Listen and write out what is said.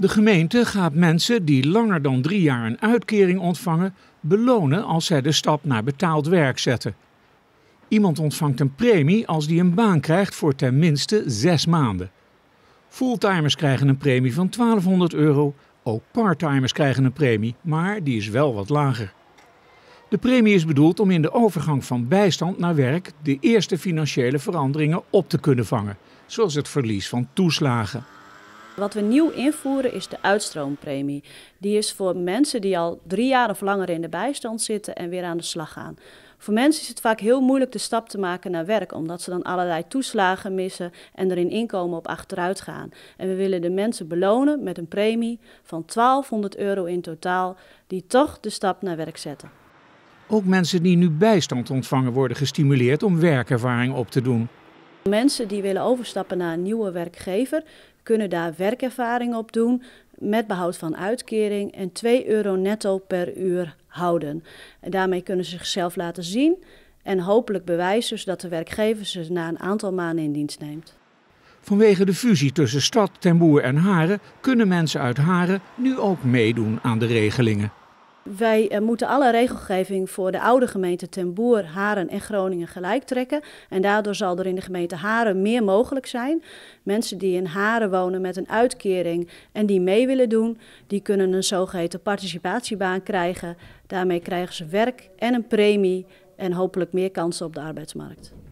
De gemeente gaat mensen die langer dan drie jaar een uitkering ontvangen, belonen als zij de stap naar betaald werk zetten. Iemand ontvangt een premie als die een baan krijgt voor ten minste zes maanden. Fulltimers krijgen een premie van 1200 euro, ook parttimers krijgen een premie, maar die is wel wat lager. De premie is bedoeld om in de overgang van bijstand naar werk de eerste financiële veranderingen op te kunnen vangen, zoals het verlies van toeslagen. Wat we nieuw invoeren is de uitstroompremie. Die is voor mensen die al drie jaar of langer in de bijstand zitten en weer aan de slag gaan. Voor mensen is het vaak heel moeilijk de stap te maken naar werk, omdat ze dan allerlei toeslagen missen en er in inkomen op achteruit gaan. En we willen de mensen belonen met een premie van 1200 euro in totaal, die toch de stap naar werk zetten. Ook mensen die nu bijstand ontvangen worden gestimuleerd om werkervaring op te doen. Mensen die willen overstappen naar een nieuwe werkgever kunnen daar werkervaring op doen met behoud van uitkering en 2 euro netto per uur houden. En daarmee kunnen ze zichzelf laten zien en hopelijk bewijzen dat de werkgever ze na een aantal maanden in dienst neemt. Vanwege de fusie tussen Stad, Temboer en Haren kunnen mensen uit Haren nu ook meedoen aan de regelingen wij eh, moeten alle regelgeving voor de oude gemeente Ten Boer, Haren en Groningen gelijk trekken. En daardoor zal er in de gemeente Haren meer mogelijk zijn. Mensen die in Haren wonen met een uitkering en die mee willen doen, die kunnen een zogeheten participatiebaan krijgen. Daarmee krijgen ze werk en een premie en hopelijk meer kansen op de arbeidsmarkt.